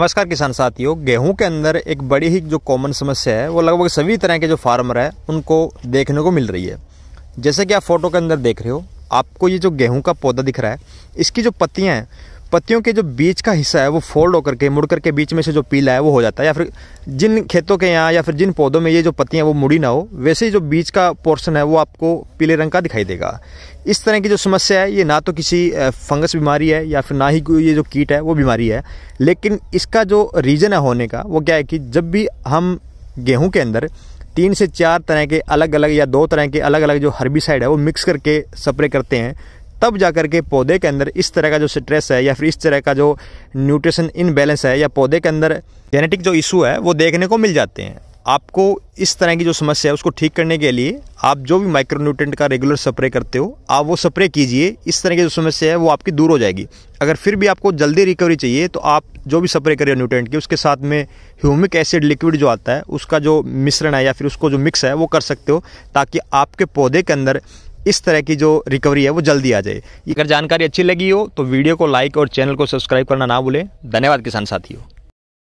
नमस्कार किसान साथियों गेहूं के अंदर एक बड़ी ही जो कॉमन समस्या है वो लगभग सभी तरह के जो फार्मर है उनको देखने को मिल रही है जैसे कि आप फोटो के अंदर देख रहे हो आपको ये जो गेहूं का पौधा दिख रहा है इसकी जो पत्तियां हैं पत्तियों के जो बीच का हिस्सा है वो फोल्ड होकर के मुड़ करके बीच में से जो पीला है वो हो जाता है या फिर जिन खेतों के यहाँ या फिर जिन पौधों में ये जो पत्तियाँ वो मुड़ी ना हो वैसे ही जो बीच का पोर्शन है वो आपको पीले रंग का दिखाई देगा इस तरह की जो समस्या है ये ना तो किसी फंगस बीमारी है या फिर ना ही कोई ये जो कीट है वो बीमारी है लेकिन इसका जो रीज़न है होने का वो क्या है कि जब भी हम गेहूँ के अंदर तीन से चार तरह के अलग अलग या दो तरह के अलग अलग जो हर्बिसाइड है वो मिक्स करके स्प्रे करते हैं तब जा कर के पौधे के अंदर इस तरह का जो स्ट्रेस है या फिर इस तरह का जो न्यूट्रिशन इनबैलेंस है या पौधे के अंदर जेनेटिक जो इशू है वो देखने को मिल जाते हैं आपको इस तरह की जो समस्या है उसको ठीक करने के लिए आप जो भी माइक्रोन्यूट्रेंट का रेगुलर स्प्रे करते हो आप वो स्प्रे कीजिए इस तरह की जो समस्या है वो आपकी दूर हो जाएगी अगर फिर भी आपको जल्दी रिकवरी चाहिए तो आप जो भी स्प्रे करिए न्यूट्रेंट की उसके साथ में ह्यूमिक एसिड लिक्विड जो आता है उसका जो मिश्रण है या फिर उसको जो मिक्स है वो कर सकते हो ताकि आपके पौधे के अंदर इस तरह की जो रिकवरी है वो जल्दी आ जाए अगर जानकारी अच्छी लगी हो तो वीडियो को लाइक और चैनल को सब्सक्राइब करना ना भूलें धन्यवाद किसान साथियों